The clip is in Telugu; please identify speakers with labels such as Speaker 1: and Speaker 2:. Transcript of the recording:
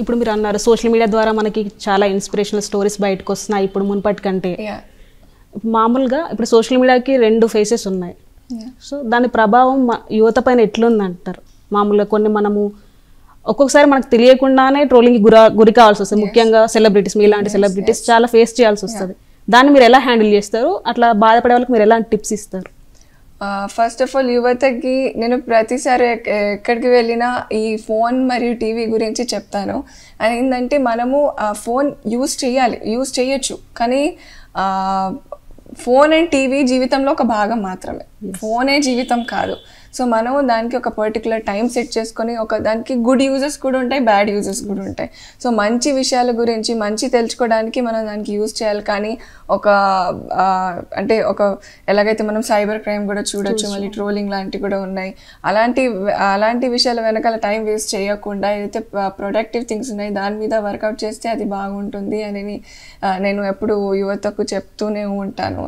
Speaker 1: ఇప్పుడు మీరు అన్నారు సోషల్ మీడియా ద్వారా మనకి చాలా ఇన్స్పిరేషనల్ స్టోరీస్ బయటకు వస్తున్నాయి ఇప్పుడు మునుపటి కంటే మామూలుగా ఇప్పుడు సోషల్ మీడియాకి రెండు ఫేసెస్ ఉన్నాయి సో దాని ప్రభావం యువత పైన ఎట్లుందంటారు మామూలుగా కొన్ని మనము ఒక్కొక్కసారి మనకు తెలియకుండానే ట్రోలింగ్ గురా గురి కావాల్సి వస్తుంది ముఖ్యంగా సెలబ్రిటీస్ మీ ఇలాంటి సెలబ్రిటీస్ చాలా ఫేస్ చేయాల్సి వస్తుంది దాన్ని మీరు ఎలా హ్యాండిల్ చేస్తారు అట్లా బాధపడే వాళ్ళకి మీరు ఎలాంటి టిప్స్ ఇస్తారు
Speaker 2: ఫస్ట్ ఆఫ్ ఆల్ యువతకి నేను ప్రతిసారి ఎక్కడికి వెళ్ళినా ఈ ఫోన్ మరియు టీవీ గురించి చెప్తాను అది ఏంటంటే మనము ఆ ఫోన్ యూస్ చేయాలి యూస్ చేయొచ్చు కానీ ఫోన్ అండ్ టీవీ జీవితంలో ఒక భాగం మాత్రమే ఫోనే జీవితం కాదు సో మనము దానికి ఒక పర్టికులర్ టైం సెట్ చేసుకొని ఒక దానికి గుడ్ యూజెస్ కూడా ఉంటాయి బ్యాడ్ యూజెస్ కూడా ఉంటాయి సో మంచి విషయాల గురించి మంచి తెలుసుకోవడానికి మనం దానికి యూజ్ చేయాలి కానీ ఒక అంటే ఒక ఎలాగైతే మనం సైబర్ క్రైమ్ కూడా చూడొచ్చు మళ్ళీ ట్రోలింగ్ లాంటివి కూడా ఉన్నాయి అలాంటి అలాంటి విషయాల వెనకాల టైం వేస్ట్ చేయకుండా ఏదైతే ప్రొడక్టివ్ థింగ్స్ ఉన్నాయి దాని మీద వర్కౌట్ చేస్తే అది బాగుంటుంది అని నేను ఎప్పుడు యువతకు చెప్తూనే ఉంటాను